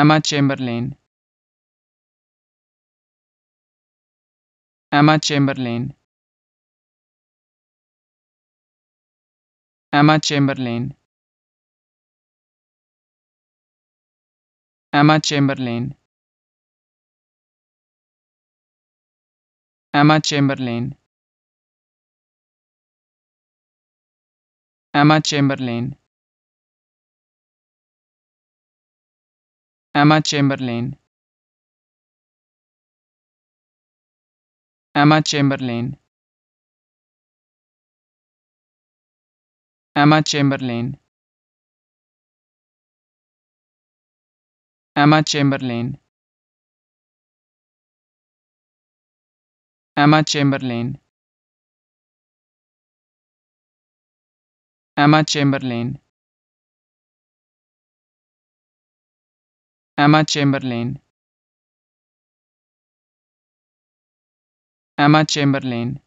Emma Chamberlain Emma Chamberlain Emma Chamberlain Emma Chamberlain Emma Chamberlain Emma Chamberlain Emma Chamberlain Emma Chamberlain Emma Chamberlain Emma Chamberlain Emma Chamberlain Emma Chamberlain Emma Chamberlain Emma Chamberlain